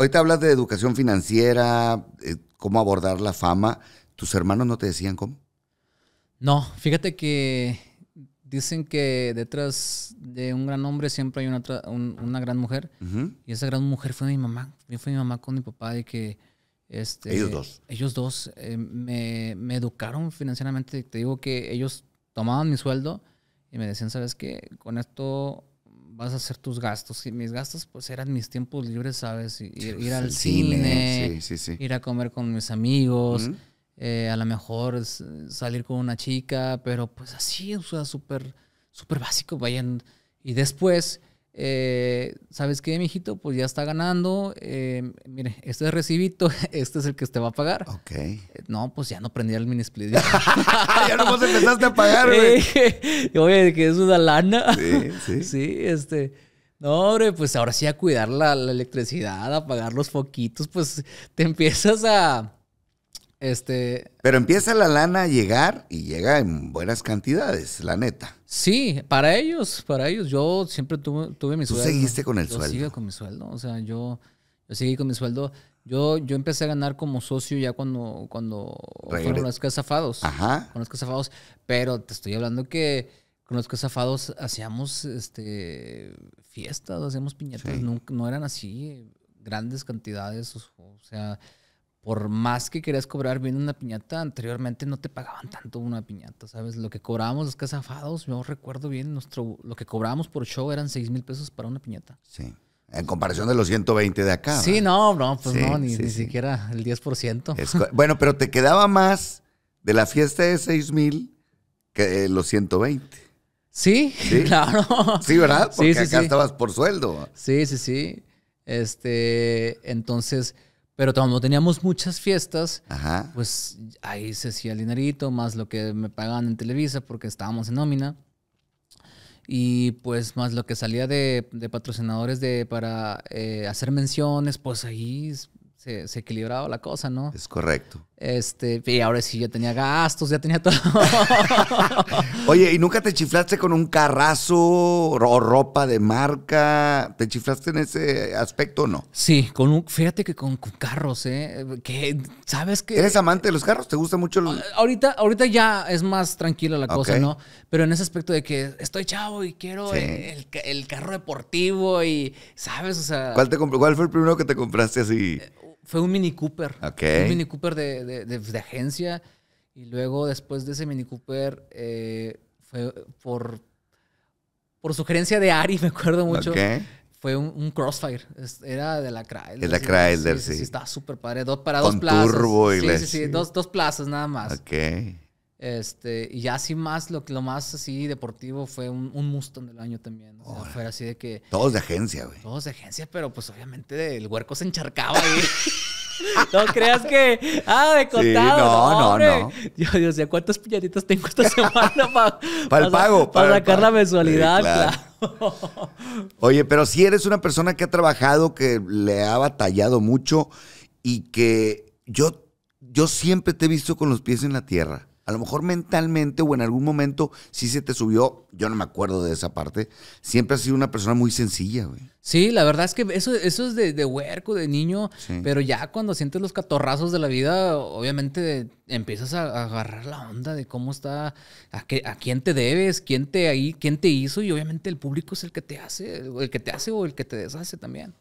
ahorita hablas de educación financiera, eh, cómo abordar la fama. ¿Tus hermanos no te decían cómo? No, fíjate que dicen que detrás de un gran hombre siempre hay una, gran mujer. Y esa gran mujer fue mi mamá. Fue mi mamá con mi papá que... Este, ellos dos. Ellos dos eh, me, me, educaron financieramente. Te digo que ellos tomaban mi sueldo y me decían, ¿sabes qué? Con esto vas a hacer tus gastos. Y mis gastos, pues, eran mis tiempos libres, ¿sabes? Ir, al cine, sí, sí, sí. ir a comer con mis amigos, eh, a lo mejor salir con una chica, pero pues así, ...eso súper, súper básico, vayan. Y después eh, ¿sabes qué, mijito? Pues ya está ganando. Eh, mire, este es recibito, este es el que te va a pagar. Ok. Eh, no, pues ya no prendí el mini split. ya no empezaste a pagar, güey. oye, que es una lana. Sí, sí. Sí, este. No, hombre, pues ahora sí a cuidar la, electricidad, a pagar los foquitos, pues te empiezas a este, Pero empieza la lana a llegar y llega en buenas cantidades, la neta. Sí, para ellos, para ellos. Yo siempre tuve, mi sueldo. seguiste con el yo sueldo. Yo con mi sueldo. O sea, yo, seguí con mi sueldo. Yo, yo empecé a ganar como socio ya cuando, cuando fueron los cazafados. Ajá. Con los cazafados. Pero te estoy hablando que con los cazafados hacíamos este, fiestas, hacíamos piñatas. no eran así grandes cantidades. O sea por más que querías cobrar bien una piñata, anteriormente no te pagaban tanto una piñata, ¿sabes? Lo que cobrábamos los cazafados, yo recuerdo bien, nuestro, lo que cobrábamos por show eran 6 mil pesos para una piñata. Sí. En comparación de los 120 de acá. Sí, no, no, pues no, ni, siquiera el 10%. bueno, pero te quedaba más de la fiesta de 6 mil que los 120. Sí, claro. Sí, ¿verdad? Porque acá estabas por sueldo. Sí, sí, sí. Este, entonces, pero como teníamos muchas fiestas, pues ahí se hacía el dinerito, más lo que me pagaban en Televisa porque estábamos en nómina. Y pues más lo que salía de, patrocinadores de, para eh, hacer menciones, pues ahí se, se, equilibraba la cosa, ¿no? Es correcto. Este, y ahora sí, ya tenía gastos, ya tenía todo. Oye, ¿y nunca te chiflaste con un carrazo o ropa de marca? ¿Te chiflaste en ese aspecto o no? Sí, con un, fíjate que con, carros, ¿eh? Que, ¿sabes qué? ¿Eres amante de los carros? ¿Te gusta mucho? Los... Ahorita, ahorita ya es más tranquila la cosa, ¿no? Pero en ese aspecto de que estoy chavo y quiero el, carro deportivo y, ¿sabes? O sea... ¿Cuál, te cuál fue el primero que te compraste así? Eh, fue un Mini Cooper. Un Mini Cooper de, de, de, agencia. Y luego, después de ese Mini Cooper, eh, fue por, por sugerencia de Ari, me acuerdo mucho. Fue un, Crossfire. Era de la Chrysler. De la Chrysler, sí. Sí, súper padre. para dos plazas. sí, sí, sí, Dos, dos plazas nada más. Ok. Este, y ya así más, lo, lo más así deportivo fue un, un Mustang del año también. O sea, fue así de que. Todos de agencia, güey. Todos de agencia, pero pues obviamente el huerco se encharcaba ahí. no creas que. Ah, de contado. no, no, no. dios dios cuántas piñatitas tengo esta semana para. para el pago. Para, sacar la mensualidad, claro. claro. Oye, pero si eres una persona que ha trabajado, que le ha batallado mucho y que yo, yo siempre te he visto con los pies en la tierra a lo mejor mentalmente o en algún momento sí se te subió, yo no me acuerdo de esa parte, siempre has sido una persona muy sencilla, güey. Sí, la verdad es que eso, eso es de, de huerco, de niño, pero ya cuando sientes los catorrazos de la vida, obviamente empiezas a, agarrar la onda de cómo está, a, a quién te debes, quién te, ahí, quién te hizo y obviamente el público es el que te hace, el que te hace o el que te deshace también.